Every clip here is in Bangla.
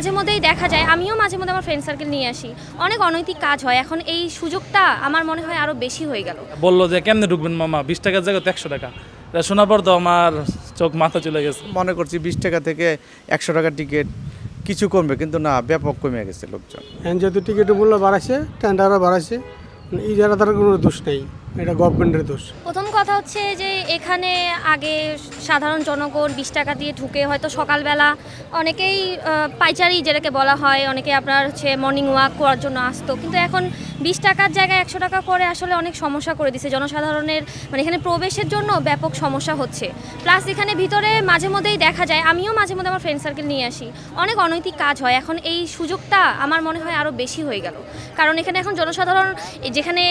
মাঝে মধ্যেই দেখা যায় আমিও মাঝে মধ্যে আমার ফ্রেন্ড সার্কেল নিয়ে আসি অনেক অনৈতিক কাজ হয় এখন এই সুযোগটা আমার মনে হয় আরও বেশি হয়ে গেল বললো যে কেমনে ঢুকবেন মামা বিশ টাকার জায়গা একশো টাকা শোনার পর তো আমার চোখ মাথা চলে গেছে মনে করছি বিশ টাকা থেকে একশো টাকা টিকিট কিছু কমবে কিন্তু না ব্যাপক কমে গেছে লোকজন যেহেতু টিকিটের মূল্য বাড়াছে টেন্ডারও বাড়াইছে এই জায়গা তার কোনো দোষ নেই এটা গভর্নমেন্টের দোষ প্রথম কথা হচ্ছে যে এখানে আগে সাধারণ জনগণ বিশ টাকা দিয়ে ঢুকে হয়তো সকালবেলা অনেকেই পাইচারি যেটাকে বলা হয় অনেকে আপনার হচ্ছে মর্নিং ওয়াক করার জন্য আসতো কিন্তু এখন বিশ টাকার জায়গায় একশো টাকা করে আসলে অনেক সমস্যা করে দিছে জনসাধারণের মানে এখানে প্রবেশের জন্য ব্যাপক সমস্যা হচ্ছে প্লাস এখানে ভিতরে মাঝে মধ্যেই দেখা যায় আমিও মাঝে মধ্যে আমার ফ্রেন্ড সার্কেল নিয়ে আসি অনেক অনৈতিক কাজ হয় এখন এই সুযোগটা আমার মনে হয় আরও বেশি হয়ে গেল কারণ এখানে এখন জনসাধারণ যেখানে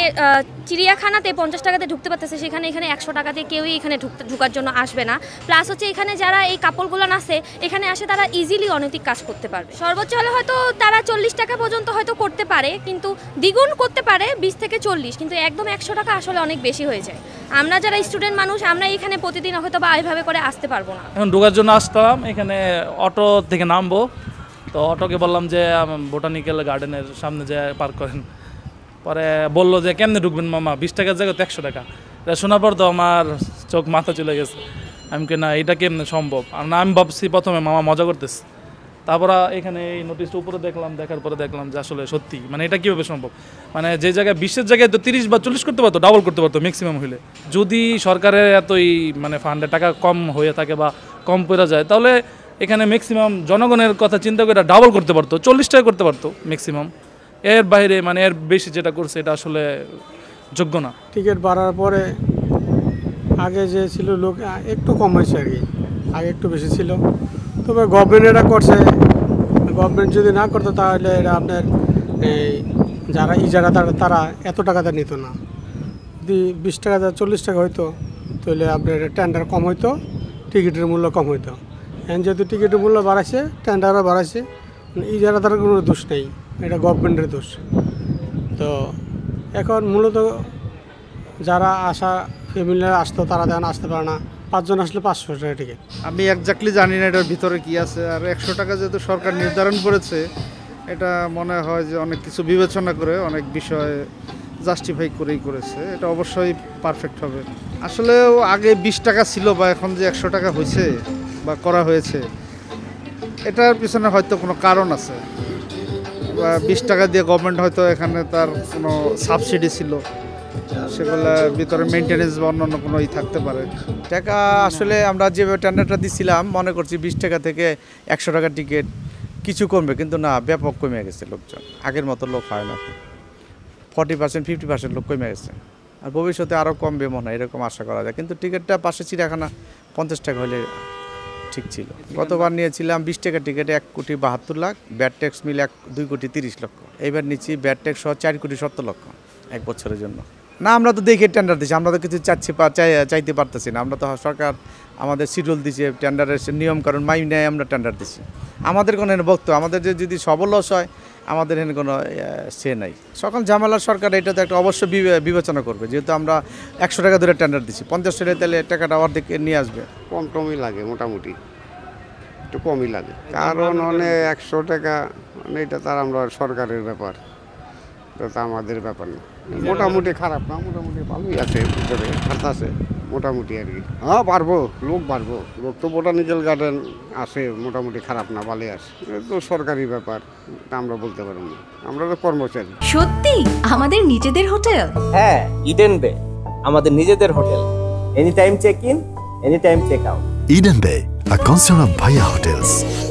চিড়িয়াখানাতে যেখানটায় পঞ্চাশ টাকাতে ঢুকতে পারতেছে সেখানে এখানে একশো টাকাতে কেউই এখানে ঢুকতে ঢুকার জন্য আসবে না প্লাস হচ্ছে এখানে যারা এই কাপড়গুলো নাসে এখানে আসে তারা ইজিলি অনৈতিক কাজ করতে পারবে সর্বোচ্চ হলে হয়তো তারা চল্লিশ টাকা পর্যন্ত হয়তো করতে পারে কিন্তু দ্বিগুণ করতে পারে বিশ থেকে চল্লিশ কিন্তু একদম একশো টাকা আসলে অনেক বেশি হয়ে যায় আমরা যারা স্টুডেন্ট মানুষ আমরা এখানে প্রতিদিন হয়তো বা এইভাবে করে আসতে পারবো না এখন ঢোকার জন্য আসতাম এখানে অটো থেকে নামবো তো অটোকে বললাম যে বোটানিক্যাল গার্ডেনের সামনে যে পার্ক করেন পরে বলল যে কেমনে ঢুকবেন মামা বিশ টাকার জায়গায় তো একশো টাকা এটা শোনার পর তো আমার চোখ মাথা চলে গেছে আমি কি না এটা কেমনে সম্ভব আর না আমি ভাবছি প্রথমে মামা মজা করতেছে তারপর এখানে এই নোটিশটা উপরে দেখলাম দেখার পরে দেখলাম যে আসলে সত্যি মানে এটা কীভাবে সম্ভব মানে যে জায়গায় বিশ্বের জায়গায় তো তিরিশ বা চল্লিশ করতে পারতো ডাবল করতে পারতো ম্যাক্সিমাম হইলে যদি সরকারের এতই মানে ফান্ডে টাকা কম হয়ে থাকে বা কম পড়া যায় তাহলে এখানে ম্যাক্সিমাম জনগণের কথা চিন্তা করে ডাবল করতে পারতো চল্লিশ টাকা করতে পারতো ম্যাক্সিমাম এর বাইরে মানে এর বেশি যেটা করছে এটা আসলে যোগ্য না টিকিট বাড়ার পরে আগে যে ছিল লোক একটু কম হয়েছে আর কি আগে একটু বেশি ছিল তবে গভর্নমেন্ট এটা করছে গভর্নমেন্ট যদি না করতো তাহলে এটা আপনার এই যারা ইজারা তারা তারা এত টাকাতে নিত না যদি বিশ টাকা চল্লিশ টাকা হইতো তাহলে আপনার টেন্ডার কম হইতো টিকিটের মূল্য কম হইতো এখন যেহেতু টিকিটের মূল্য বাড়াইছে টেন্ডারও বাড়াইছে ইজারা তারা কোনো দোষ নেই এটা গভর্নমেন্টের দোষ তো এখন মূলত যারা আসা ফ্যামিলিরা আসতো তারা দেখেন আসতে পারে না পাঁচজন আসলে পাঁচশো টাকা টিকিট আমি একজাক্টলি জানি না এটার ভিতরে কি আছে আর একশো টাকা যেহেতু সরকার নির্ধারণ করেছে এটা মনে হয় যে অনেক কিছু বিবেচনা করে অনেক বিষয়ে জাস্টিফাই করেই করেছে এটা অবশ্যই পারফেক্ট হবে আসলে আগে বিশ টাকা ছিল বা এখন যে একশো টাকা হয়েছে বা করা হয়েছে এটার পিছনে হয়তো কোনো কারণ আছে বিশ টাকা দিয়ে গভর্নমেন্ট হয়তো এখানে তার কোনো সাবসিডি ছিল সেগুলোর ভিতরে মেনটেনেন্স বা অন্যান্য কোনোই থাকতে পারে টাকা আসলে আমরা যে টেন্ডারটা দিছিলাম মনে করছি বিশ টাকা থেকে একশো টাকা টিকিট কিছু কমবে কিন্তু না ব্যাপক কমে গেছে লোকজন আগের মতো লোক হয় না ফর্টি পার্সেন্ট ফিফটি পার্সেন্ট লোক কমে গেছে আর ভবিষ্যতে আরও কমবে মনে হয় এরকম আশা করা যায় কিন্তু টিকিটটা পাশে চিড়াখানা পঞ্চাশ টাকা হলে ঠিক ছিল গতবার নিয়েছিলাম বিশ টাকা টিকিটে এক কোটি বাহাত্তর লাখ ব্যাট ট্যাক্স মিলে এক দুই কোটি তিরিশ লক্ষ এবার নিচ্ছি ব্যাট ট্যাক্স সহ চার কোটি সত্তর লক্ষ এক বছরের জন্য না আমরা তো দেখে টেন্ডার দিচ্ছি আমরা তো কিছু চাচ্ছি চাইতে পারতেছি না আমরা তো সরকার আমাদের শিডিউল দিচ্ছে টেন্ডারের নিয়মকানুন মাই নেয় আমরা টেন্ডার দিচ্ছি আমাদের কোনো বক্তব্য আমাদের যে যদি সবল লস হয় আমাদের এখানে কোনো সে নাই সকল জামালার সরকার এটা তো একটা অবশ্যই বিবেচনা করবে যেহেতু আমরা একশো টাকা ধরে টেন্ডার দিচ্ছি পঞ্চাশ টাকা তাহলে টাকাটা অর্ধেক নিয়ে আসবে কম কমই লাগে মোটামুটি একটু কমই লাগে কারণ মানে একশো টাকা মানে এটা তার আমরা সরকারের ব্যাপার এটা তো আমাদের ব্যাপার না মোটামুটি খারাপ না মোটামুটি ভালোই আছে ভিতরে আছে মোটামুটি আর কি হ্যাঁ পারবো লোক পারবো লোক তো বোটানিক্যাল গার্ডেন আছে মোটামুটি খারাপ না ভালো আছে তো সরকারি ব্যাপার আমরা বলতে পারবো না আমরা তো কর্মচারী সত্যি আমাদের নিজেদের হোটেল হ্যাঁ ইডেন বে আমাদের নিজেদের hotel any time check in any time check out Eden Bay a concern of Bhaiya hotels